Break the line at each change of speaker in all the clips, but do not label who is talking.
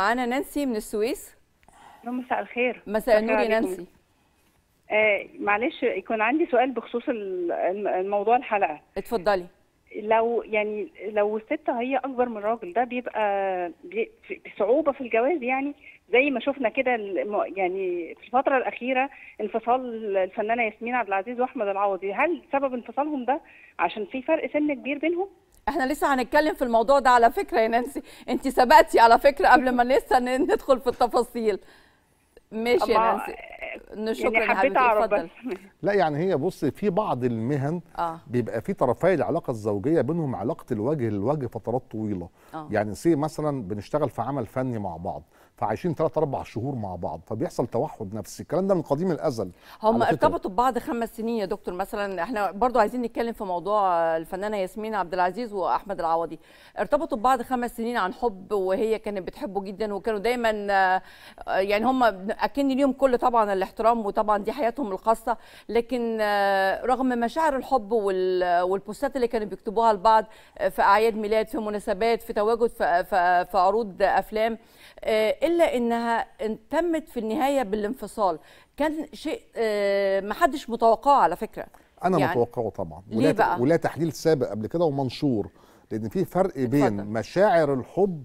معانا نانسي من السويس مساء الخير مساء النور يا نانسي آه، معلش يكون عندي سؤال بخصوص الموضوع الحلقه اتفضلي لو يعني لو الست هي اكبر من الراجل ده بيبقى بصعوبه صعوبه في الجواز يعني زي ما شفنا كده يعني في الفتره الاخيره انفصال الفنانه ياسمين عبد العزيز واحمد العوضي هل سبب انفصالهم ده عشان في فرق سن كبير بينهم احنا لسه هنتكلم في الموضوع ده على فكره يا نانسي انت سبقتي على فكره قبل ما لسه ندخل في التفاصيل ماشي يا نانسي نشكر يعني حبيت اعرف
لا يعني هي بص في بعض المهن آه. بيبقى في طرفي العلاقه الزوجيه بينهم علاقه الوجه للوجه فترات طويله آه. يعني سي مثلا بنشتغل في عمل فني مع بعض فعايشين ثلاث اربع شهور مع بعض فبيحصل توحد نفسي الكلام ده من قديم الازل هم ارتبطوا
ببعض خمس سنين يا دكتور مثلا احنا برضو عايزين نتكلم في موضوع الفنانه ياسمين عبد العزيز واحمد العوضي ارتبطوا ببعض خمس سنين عن حب وهي كانت بتحبه جدا وكانوا دايما آه، يعني هم اكن ليهم كل طبعا الاحترام وطبعا دي حياتهم الخاصه لكن آه، رغم مشاعر الحب والبوستات اللي كانوا بيكتبوها لبعض آه، في اعياد ميلاد في مناسبات في تواجد في عروض افلام الا انها تمت في النهايه بالانفصال كان شيء آه، ما حدش متوقعه على فكره انا يعني
متوقعه طبعا ولا ليه بقى؟ ولا تحليل سابق قبل كده ومنشور لان في فرق بين اتفضل. مشاعر الحب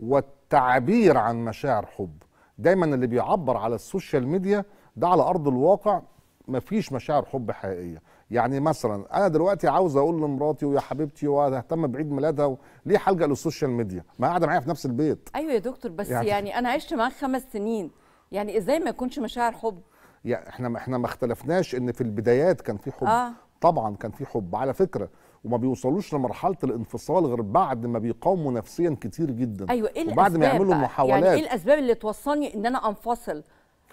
والتعبير عن مشاعر حب دايما اللي بيعبر على السوشيال ميديا ده على ارض الواقع مفيش مشاعر حب حقيقيه يعني مثلا انا دلوقتي عاوز اقول لمراتي ويا حبيبتي واهتم بعيد ميلادها ليه هلجا للسوشيال ميديا ما قاعده معايا في نفس البيت
ايوه يا دكتور بس يعني, يعني انا عشت معاك خمس سنين يعني ازاي ما يكونش مشاعر حب
يعني احنا احنا ما اختلفناش ان في البدايات كان في حب آه. طبعا كان في حب على فكره وما بيوصلوش لمرحله الانفصال غير بعد ما بيقاوموا نفسيا كتير جدا ايوه ايه وبعد ما يعملوا محاولات يعني ايه
الاسباب اللي توصلني ان انا انفصل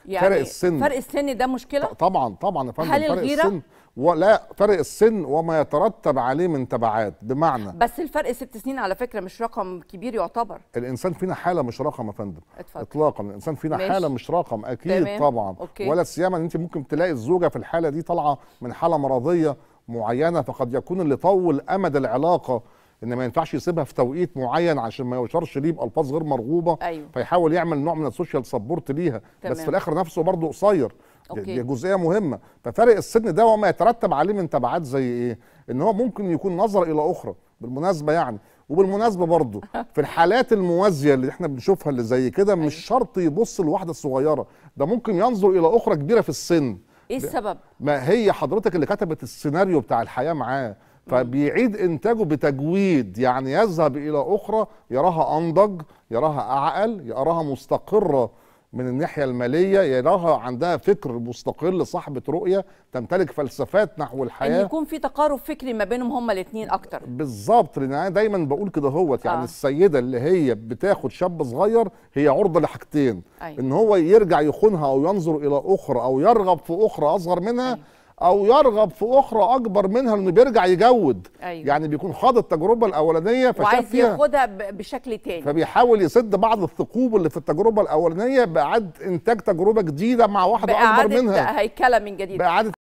يعني فرق السن فرق السن ده مشكله
طبعا طبعا يا فندم فرق الغيرة؟ السن ولا فرق السن وما يترتب عليه من تبعات بمعنى
بس الفرق ست سنين على فكره مش رقم كبير يعتبر
الانسان فينا حاله مش رقم يا فندم اتفضل. اطلاقا الانسان فينا ماشي. حاله مش رقم اكيد تمام. طبعا أوكي. ولا سيما ان انت ممكن تلاقي الزوجه في الحاله دي طالعه من حاله مرضيه معينه فقد يكون اللي طول امد العلاقه ان ما ينفعش يسيبها في توقيت معين عشان ما يشرش ليه بالفاظ غير مرغوبه أيوه. فيحاول يعمل نوع من السوشيال سبورت ليها تمام. بس في الاخر نفسه برضه قصير أوكي. دي جزئيه مهمه ففرق السن ده وما يترتب عليه من تبعات زي ايه ان هو ممكن يكون نظر الى اخرى بالمناسبه يعني وبالمناسبه برضه في الحالات الموازيه اللي احنا بنشوفها اللي زي كده مش أيوه. شرط يبص لواحده صغيره ده ممكن ينظر الى اخرى كبيره في السن ايه السبب ما هي حضرتك اللي كتبت السيناريو بتاع الحياه معاه فبيعيد انتاجه بتجويد يعني يذهب الى اخرى يراها انضج يراها اعقل يراها مستقره من الناحيه الماليه يراها عندها فكر مستقل صاحبه رؤيه تمتلك فلسفات نحو الحياه ان
يكون في تقارب فكري ما بينهم هما الاثنين اكتر
بالظبط لان انا دايما بقول كده هوت يعني آه. السيده اللي هي بتاخد شاب صغير هي عرضه لحاجتين أيوة. ان هو يرجع يخونها او ينظر الى اخرى او يرغب في اخرى اصغر منها أيوة. او يرغب في اخرى اكبر منها انه بيرجع يجود أيوة. يعني بيكون خاض التجربه الاولانيه فشاف فيها
ياخدها بشكل تاني
فبيحاول يسد بعض الثقوب اللي في التجربه الاولانيه باعاده انتاج تجربه جديده مع واحده اكبر منها باعاده
هيكله من جديد